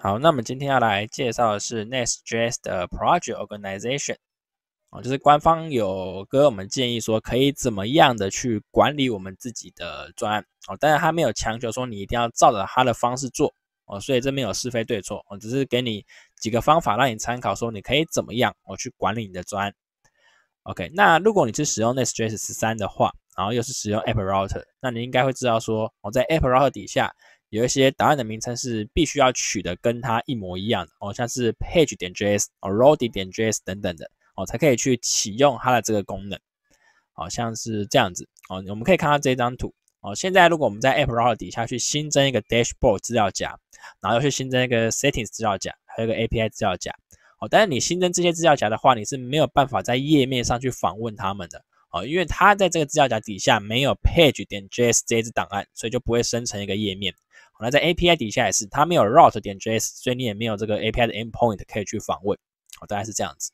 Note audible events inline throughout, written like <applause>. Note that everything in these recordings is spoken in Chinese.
好，那么今天要来介绍的是 NestJS 的 Project Organization，哦，就是官方有给我们建议说可以怎么样的去管理我们自己的专案，哦，但是他没有强求说你一定要照着他的方式做，哦，所以这边有是非对错，我只是给你几个方法让你参考，说你可以怎么样我去管理你的专 OK，那如果你是使用 NestJS 十三的话，然后又是使用 App Router，那你应该会知道说我在 App Router 底下。有一些档案的名称是必须要取得跟它一模一样的哦，像是 page 点 js 啊、r o d t 点 js 等等的哦，才可以去启用它的这个功能。哦，像是这样子哦，我们可以看到这张图哦。现在如果我们在 app r o l 底下去新增一个 dashboard 资料夹，然后又去新增一个 settings 资料夹，还有个 api 资料夹哦。但是你新增这些资料夹的话，你是没有办法在页面上去访问它们的哦，因为它在这个资料夹底下没有 page 点 js 这支档案，所以就不会生成一个页面。那在 API 底下也是，它没有 route 点 js，所以你也没有这个 API 的 endpoint 可以去访问。哦，大概是这样子。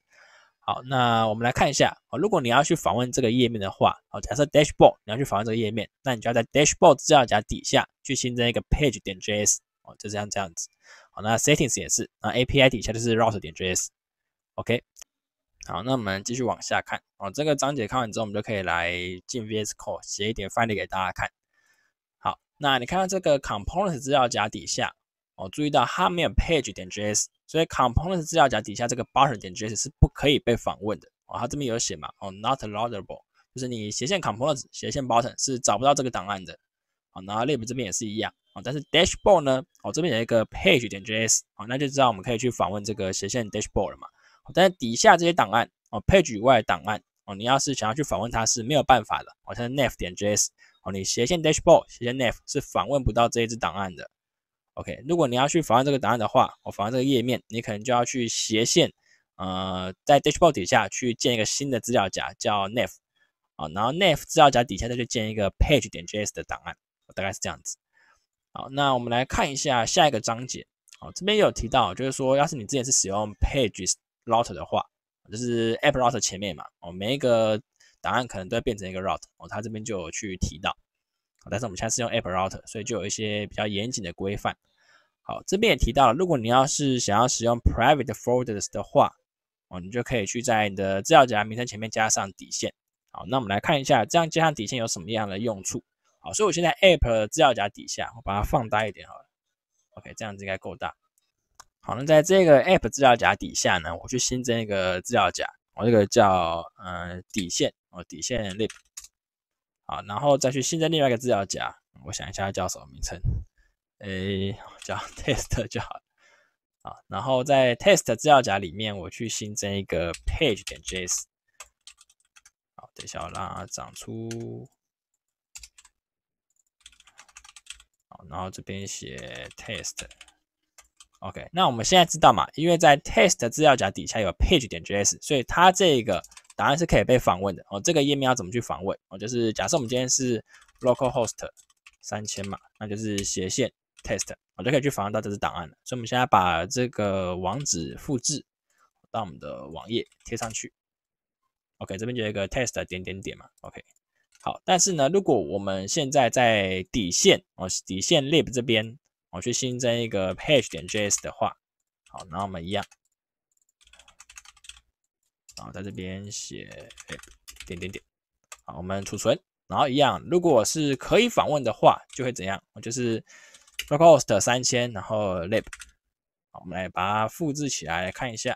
好，那我们来看一下。哦，如果你要去访问这个页面的话，哦，假设 dashboard，你要去访问这个页面，那你就要在 dashboard 目录夹底下去新增一个 page 点 js。哦，就这样这样子。好，那 settings 也是。那 API 底下就是 route 点 js。OK。好，那我们继续往下看。哦，这个章节看完之后，我们就可以来进 VS Code 写一点范例给大家看。那你看到这个 components 资料夹底下，哦，注意到它没有 page 点 js，所以 components 资料夹底下这个 button 点 js 是不可以被访问的，哦，它这边有写嘛，哦，not loadable，就是你斜线 components 斜线 button 是找不到这个档案的，哦，后 lib 这边也是一样，哦，但是 dashboard 呢，哦，这边有一个 page 点 js，哦，那就知道我们可以去访问这个斜线 dashboard 了嘛，哦，但是底下这些档案，哦，page 以外档案，哦，你要是想要去访问它是没有办法的，哦，像 nav 点 js。哦，你斜线 dash b o a r d 斜线 nav 是访问不到这一支档案的。OK，如果你要去访问这个档案的话，我访问这个页面，你可能就要去斜线，呃，在 dash b o a r d 底下去建一个新的资料夹叫 nav，啊，然后 nav 资料夹底下再去建一个 page 点 js 的档案，大概是这样子。好，那我们来看一下下一个章节。哦，这边也有提到，就是说，要是你之前是使用 page s router 的话，就是 app router 前面嘛，哦，每一个。答案可能都会变成一个 r o u t e 哦，他这边就有去提到，好，但是我们现在是用 app r o u t e 所以就有一些比较严谨的规范。好，这边也提到了，如果你要是想要使用 private folders 的话，哦，你就可以去在你的资料夹名称前面加上底线。好，那我们来看一下，这样加上底线有什么样的用处？好，所以我现在 app 资料夹底下，我把它放大一点好了。OK，这样子应该够大。好，那在这个 app 资料夹底下呢，我去新增一个资料夹，我这个叫呃底线。哦，底线 lip，好，然后再去新增另外一个资料夹，我想一下叫什么名称，诶，叫 <laughs> test 就好了，啊，然后在 test 资料夹里面，我去新增一个 page 点 js，好，等一下我让它长出，好，然后这边写 test，OK，那我们现在知道嘛，因为在 test 资料夹底下有 page 点 js，所以它这个。档案是可以被访问的哦。这个页面要怎么去访问？哦，就是假设我们今天是 localhost 三千嘛，那就是斜线 test，我就可以去访问到这个档案了。所以我们现在把这个网址复制到我们的网页贴上去。OK，这边就有一个 test 点点点嘛。OK，好。但是呢，如果我们现在在底线，哦，底线 lib 这边，我去新增一个 page 点 js 的话，好，那们一样。好，在这边写，哎，点点点。好，我们储存，然后一样，如果是可以访问的话，就会怎样？我就是 r e o u e s t 三千，然后 l i b 好，我们来把它复制起来看一下。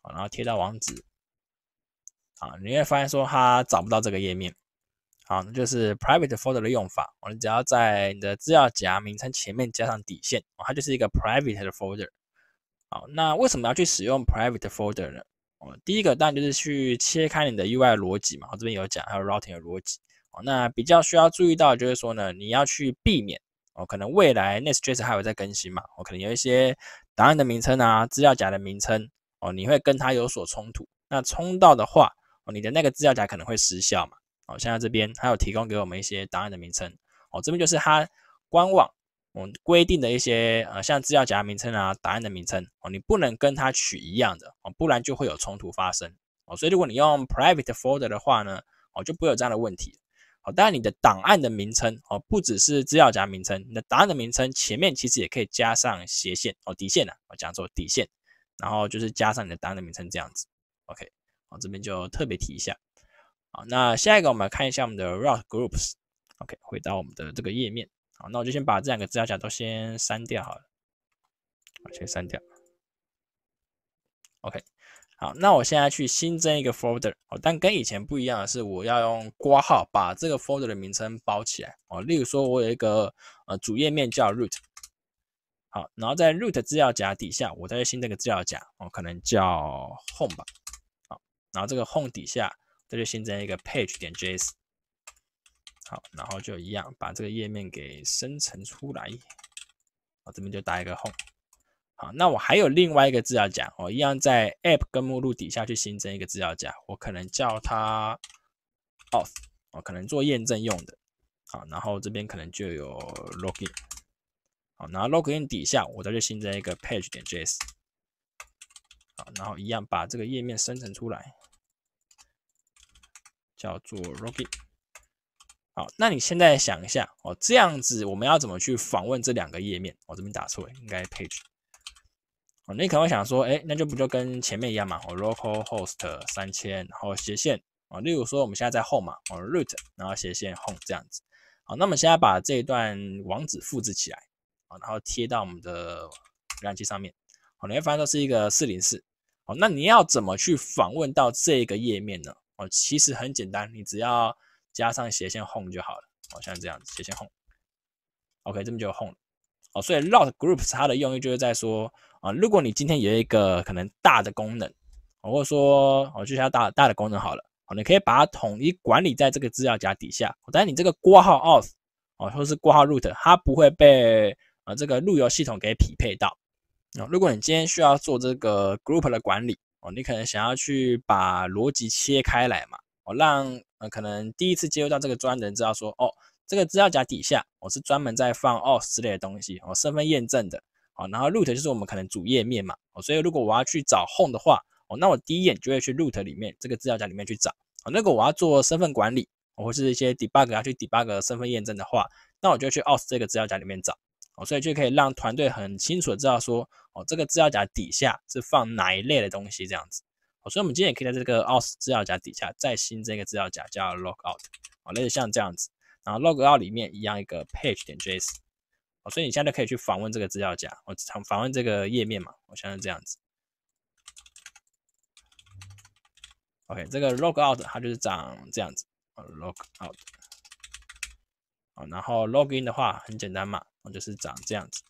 好，然后贴到网址。啊，你会发现说它找不到这个页面。好，那就是 private folder 的用法。我们只要在你的资料夹名称前面加上底线，它就是一个 private 的 folder。好，那为什么要去使用 private folder 呢？第一个当然就是去切开你的 UI 逻辑嘛，我这边有讲，还有 routing 的逻辑。哦，那比较需要注意到就是说呢，你要去避免哦，可能未来 Next.js 还有在更新嘛，哦，可能有一些档案的名称啊，资料夹的名称哦，你会跟它有所冲突。那冲到的话，哦，你的那个资料夹可能会失效嘛。哦，现在这边还有提供给我们一些档案的名称。哦，这边就是它官网。我规定的一些呃，像资料夹名称啊，档案的名称哦，你不能跟它取一样的哦，不然就会有冲突发生哦。所以如果你用 private folder 的话呢，哦，就不会有这样的问题。好，当然你的档案的名称哦，不只是资料夹名称，你的档案的名称前面其实也可以加上斜线哦，底线的我讲做底线，然后就是加上你的档案的名称这样子。OK，哦，这边就特别提一下。好，那下一个我们来看一下我们的 route groups。OK，回到我们的这个页面。好，那我就先把这两个资料夹都先删掉好了，先删掉。OK，好，那我现在去新增一个 folder，但跟以前不一样的是，我要用括号把这个 folder 的名称包起来哦。例如说，我有一个呃主页面叫 root，好，然后在 root 资料夹底下，我再去新增个资料夹，哦，可能叫 home 吧。好，然后这个 home 底下，再去新增一个 page 点 js。好，然后就一样把这个页面给生成出来。我这边就打一个 home。好，那我还有另外一个资料夹，我一样在 app 跟目录底下去新增一个资料夹。我可能叫它 auth，我可能做验证用的。好，然后这边可能就有 login。好，然后 login 底下我再去新增一个 page 点 js。好，然后一样把这个页面生成出来，叫做 login。好，那你现在想一下，哦，这样子我们要怎么去访问这两个页面？我这边打错，应该 page。哦，你可能会想说，哎，那就不就跟前面一样嘛？哦，localhost 三千，然后斜线。哦，例如说我们现在在 home 嘛，哦，root，然后斜线 home 这样子。好，那么现在把这一段网址复制起来，啊，然后贴到我们的浏览器上面。好，你会发现这是一个404。好，那你要怎么去访问到这个页面呢？哦，其实很简单，你只要。加上斜线 home 就好了，哦，像这样子斜线 home，OK，这边就 home 了，哦，所以 lot groups 它的用意就是在说，啊，如果你今天有一个可能大的功能，或者说，哦，就像大大的功能好了，哦，你可以把它统一管理在这个资料夹底下，但是你这个括号 off，哦，或是括号 root，它不会被啊这个路由系统给匹配到，哦，如果你今天需要做这个 group 的管理，哦，你可能想要去把逻辑切开来嘛。我让呃可能第一次接触到这个专的人知道说哦，这个资料夹底下我是专门在放 OS 之类的东西，哦，身份验证的哦，然后 Root 就是我们可能主页面嘛，哦，所以如果我要去找 Home 的话，哦，那我第一眼就会去 Root 里面这个资料夹里面去找，哦，那个我要做身份管理，哦，或是一些 Debug 要去 Debug 身份验证的话，那我就去 OS 这个资料夹里面找，哦，所以就可以让团队很清楚的知道说哦，这个资料夹底下是放哪一类的东西这样子。所以，我们今天也可以在这个 a u t 资料夹底下再新增一个资料夹叫 log out，类似像这样子。然后 log out 里面一样一个 page 点 js。好，所以你现在可以去访问这个资料夹，我访问这个页面嘛？我现在这样子。OK，这个 log out 它就是长这样子，log out。好，然后 login 的话很简单嘛，我就是长这样子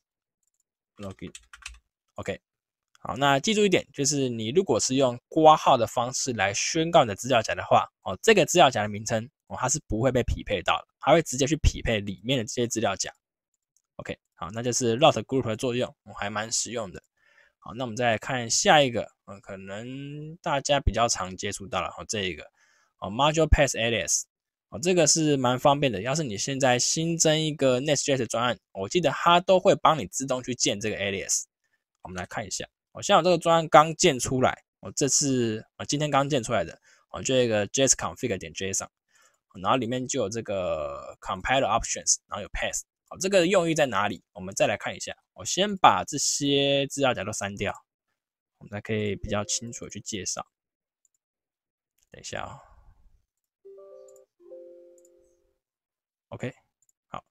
，login。OK。好，那记住一点，就是你如果是用挂号的方式来宣告你的资料夹的话，哦，这个资料夹的名称，哦，它是不会被匹配到的，它会直接去匹配里面的这些资料夹。OK，好，那就是 Route Group 的作用，我还蛮实用的。好，那我们再来看下一个，嗯，可能大家比较常接触到了，哦，这一个，哦，Module p a s s Alias，哦，这个是蛮方便的。要是你现在新增一个 Next.js 专案，我记得它都会帮你自动去建这个 Alias。我们来看一下。我像我这个专刚建出来，我这次啊今天刚建出来的，我这个 jsconfig 点 json，然后里面就有这个 compiler options，然后有 p a s s 好，这个用意在哪里？我们再来看一下。我先把这些资料夹都删掉，我们才可以比较清楚的去介绍。等一下啊，OK，好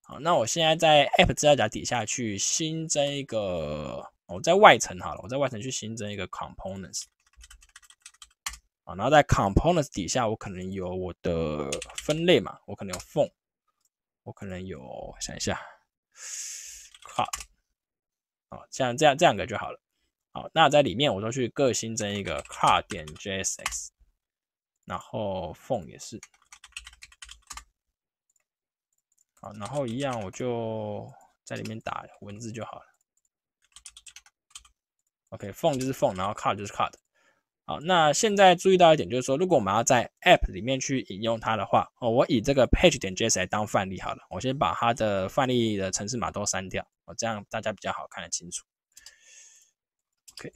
好，那我现在在 app 资料夹底下去新增一个。我在外层好了，我在外层去新增一个 components 啊，然后在 components 底下，我可能有我的分类嘛，我可能有 phone，我可能有，想一下，car，哦，像这样这两个就好了。好，那在里面我都去各新增一个 car 点 jsx，然后 phone 也是，好，然后一样，我就在里面打文字就好了。OK，Font 就是 f o n e 然后 Card 就是 Card。好，那现在注意到一点就是说，如果我们要在 App 里面去引用它的话，哦，我以这个 Page 点 JS 来当范例好了。我先把它的范例的程式码都删掉，我这样大家比较好看得清楚。OK，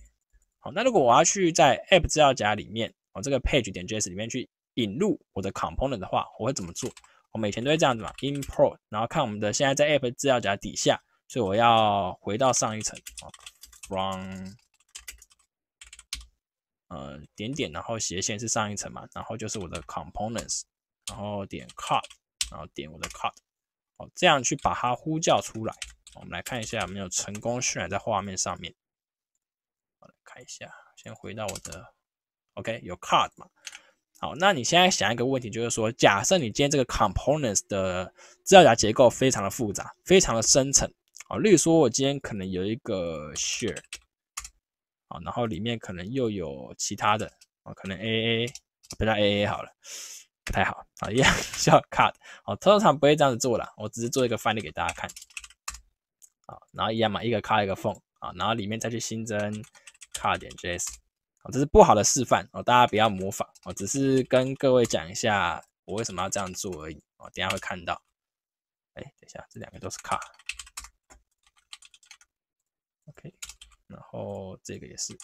好，那如果我要去在 App 资料夹里面，我这个 Page 点 JS 里面去引入我的 Component 的话，我会怎么做？我每天都会这样子嘛，import，然后看我们的现在在 App 资料夹底下，所以我要回到上一层哦 f r o m 呃，点点，然后斜线是上一层嘛，然后就是我的 components，然后点 card，然后点我的 card，好，这样去把它呼叫出来。我们来看一下，有没有成功渲染在画面上面？来看一下，先回到我的，OK，有 card 嘛。好，那你现在想一个问题，就是说，假设你今天这个 components 的资料夹结构非常的复杂，非常的深层，好，例如说我今天可能有一个 share。然后里面可能又有其他的，哦，可能 A A，不叫 A A 好了，不太好，啊，一样 <laughs> 要 Card，哦，通常不会这样子做了，我只是做一个范例给大家看，啊，然后一样嘛，一个卡一个缝，啊，然后里面再去新增 c a r 点 j s 啊，这是不好的示范哦，大家不要模仿我只是跟各位讲一下我为什么要这样做而已哦，等下会看到，哎，等下这两个都是 c a r o k 然后这个也是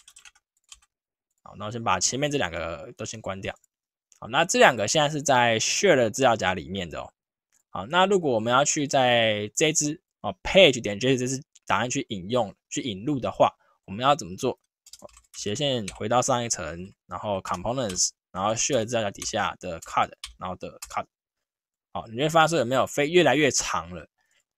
好，那我先把前面这两个都先关掉。好，那这两个现在是在 share 的资料夹里面的哦。好，那如果我们要去在这支哦 page 点这支档案去引用、去引入的话，我们要怎么做？斜线回到上一层，然后 components，然后 share 资料夹底下的 c a r d 然后的 c a r d 好，你会发现有没有飞越来越长了。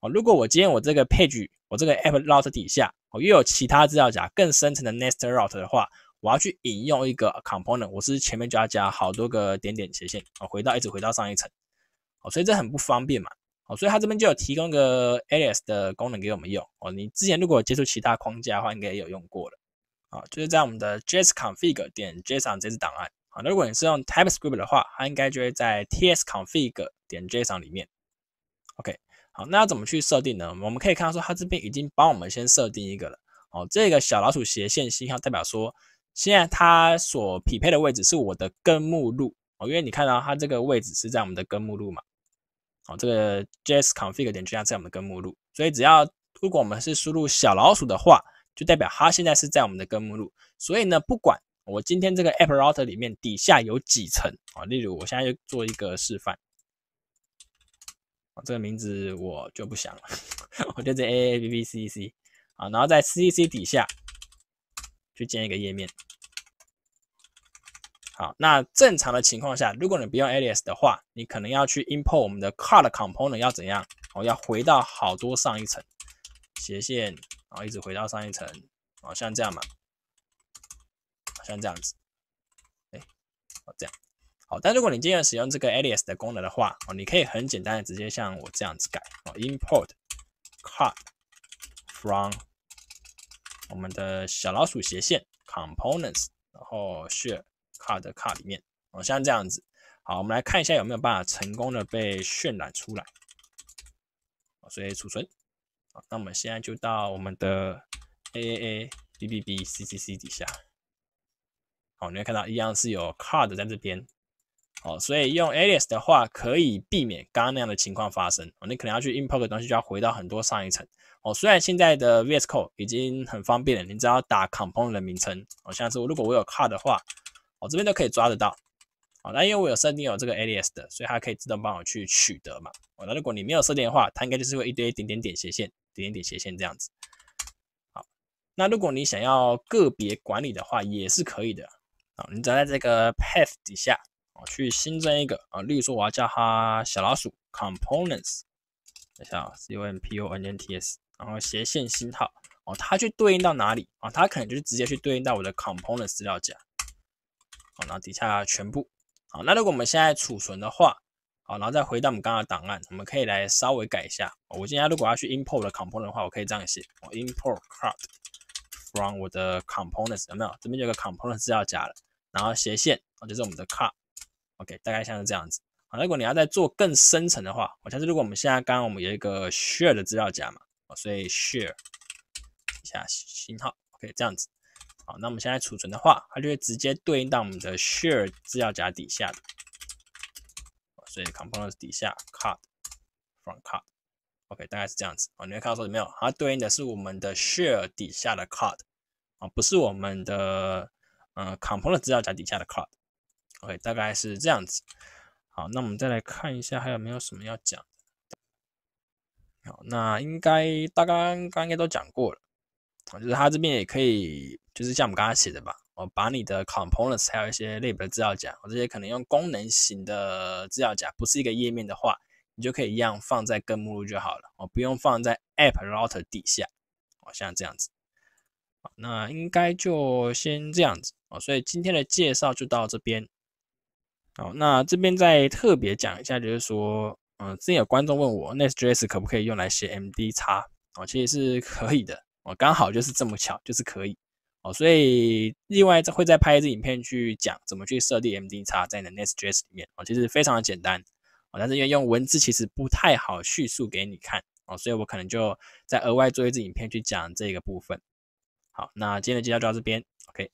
哦，如果我今天我这个 page，我这个 app r o u t e 底下。哦，又有其他资料夹更深层的 n e s t route 的话，我要去引用一个 component，我是前面就要加好多个点点斜线，我回到一直回到上一层，哦，所以这很不方便嘛，哦，所以它这边就有提供个 alias 的功能给我们用，哦，你之前如果接触其他框架，的话应该也有用过了，啊，就是在我们的 js config 点 json 这支档案，文那如果你是用 TypeScript 的话，它应该就会在 ts config 点 json 里面，OK。好，那要怎么去设定呢？我们可以看到说，它这边已经帮我们先设定一个了。哦，这个小老鼠斜线信号代表说，现在它所匹配的位置是我的根目录哦。因为你看到它这个位置是在我们的根目录嘛。哦，这个 js config 点就像在我们的根目录，所以只要如果我们是输入小老鼠的话，就代表它现在是在我们的根目录。所以呢，不管我今天这个 app router 里面底下有几层啊，例如我现在就做一个示范。这个名字我就不想了，<laughs> 我就是 a a b b c c，啊，然后在 c c 底下去建一个页面，好，那正常的情况下，如果你不用 alias 的话，你可能要去 import 我们的 card component 要怎样？我要回到好多上一层，斜线，然后一直回到上一层，啊，像这样嘛，像这样子。但如果你今天使用这个 alias 的功能的话，哦，你可以很简单的直接像我这样子改，哦，import card from 我们的小老鼠斜线 components，然后 share card card 里面，哦，像这样子。好，我们来看一下有没有办法成功的被渲染出来。所以储存。好，那我们现在就到我们的 a a a b b b c c c 底下。好，你会看到一样是有 card 在这边。哦，所以用 alias 的话，可以避免刚刚那样的情况发生哦。你可能要去 import 东西，就要回到很多上一层哦。虽然现在的 VS Code 已经很方便了，你只要打 component 的名称哦。像是我如果我有 card 的话，我这边都可以抓得到哦。那因为我有设定有这个 alias 的，所以它可以自动帮我去取得嘛。哦，那如果你没有设定的话，它应该就是会一堆点点点斜线、点点点斜线这样子。好，那如果你想要个别管理的话，也是可以的。哦，你只要在这个 path 底下。去新增一个啊，例如说我要叫它小老鼠 components，等一下啊，c o m p o n n t s，然后斜线星号哦，它去对应到哪里啊？它可能就是直接去对应到我的 components 资料夹，好，然后底下全部好，那如果我们现在储存的话，好，然后再回到我们刚刚的档案，我们可以来稍微改一下我今天如果要去 import 的 component 的话，我可以这样写，我 import card from 我的 components 有没有？这边就有个 components 资料夹了，然后斜线啊，就是我们的 card。OK，大概像是这样子。好，如果你要再做更深层的话，好像是如果我们现在刚刚我们有一个 share 的资料夹嘛，所以 share 一下星号。OK，这样子。好，那我们现在储存的话，它就会直接对应到我们的 share 资料夹底下的，所以 component 底下 card from card。OK，大概是这样子。哦，你会看到说没有，它对应的是我们的 share 底下的 card，啊，不是我们的嗯 component 资料夹底下的 card。OK，大概是这样子。好，那我们再来看一下，还有没有什么要讲的。好，那应该大概刚刚应该都讲过了。就是它这边也可以，就是像我们刚刚写的吧。我把你的 components 还有一些类别的资料夹，我这些可能用功能型的资料夹，不是一个页面的话，你就可以一样放在根目录就好了。我不用放在 app router 底下。哦，像这样子。那应该就先这样子。哦，所以今天的介绍就到这边。哦，那这边再特别讲一下，就是说，嗯，之前有观众问我，Next.js 可不可以用来写 MDX 哦，其实是可以的，哦，刚好就是这么巧，就是可以，哦，所以另外再会再拍一支影片去讲怎么去设定 MDX 在你的 Next.js 里面，哦，其实非常的简单，哦，但是因为用文字其实不太好叙述给你看，哦，所以我可能就再额外做一支影片去讲这个部分。好，那今天的介绍就到这边，OK。